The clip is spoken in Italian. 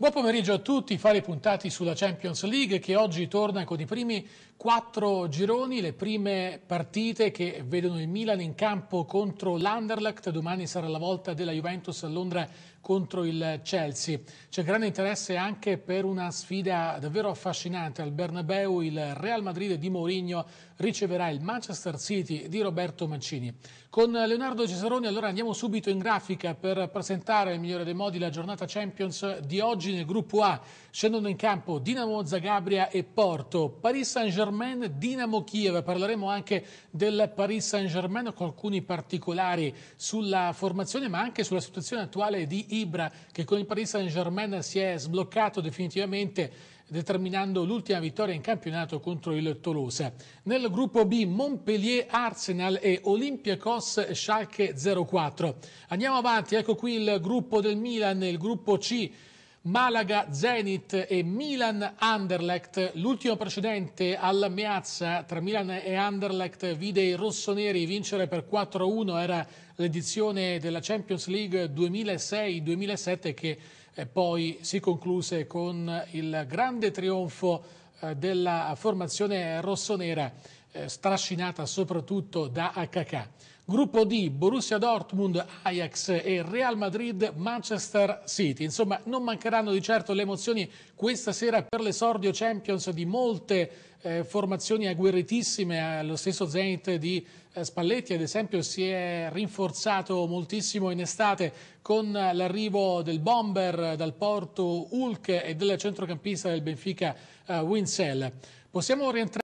Buon pomeriggio a tutti, fare puntati sulla Champions League che oggi torna con i primi quattro gironi, le prime partite che vedono il Milan in campo contro l'Anderlecht, domani sarà la volta della Juventus a Londra contro il Chelsea. C'è grande interesse anche per una sfida davvero affascinante al Bernabeu, il Real Madrid di Mourinho riceverà il Manchester City di Roberto Mancini. Con Leonardo Cesaroni allora andiamo subito in grafica per presentare il migliore dei modi la giornata Champions di oggi oggi nel gruppo A scendono in campo Dinamo Zagabria e Porto, Paris Saint-Germain, Dinamo Kiev. Parleremo anche del Paris Saint-Germain con alcuni particolari sulla formazione ma anche sulla situazione attuale di Ibra che con il Paris Saint-Germain si è sbloccato definitivamente determinando l'ultima vittoria in campionato contro il Tolosa. Nel gruppo B Montpellier Arsenal e Olympiacos Schalke 04. Andiamo avanti, ecco qui il gruppo del Milan, il gruppo C Malaga, Zenit e Milan Anderlecht. L'ultimo precedente alla Meazza tra Milan e Anderlecht vide i rossoneri vincere per 4-1. Era l'edizione della Champions League 2006-2007 che eh, poi si concluse con il grande trionfo eh, della formazione rossonera eh, strascinata soprattutto da HK. Gruppo D, Borussia Dortmund, Ajax e Real Madrid, Manchester City. Insomma, non mancheranno di certo le emozioni questa sera per l'esordio Champions di molte eh, formazioni agguerritissime. Lo stesso Zenit di eh, Spalletti, ad esempio, si è rinforzato moltissimo in estate con l'arrivo del bomber dal Porto Hulk e del centrocampista del Benfica eh, Winsell. Possiamo rientrare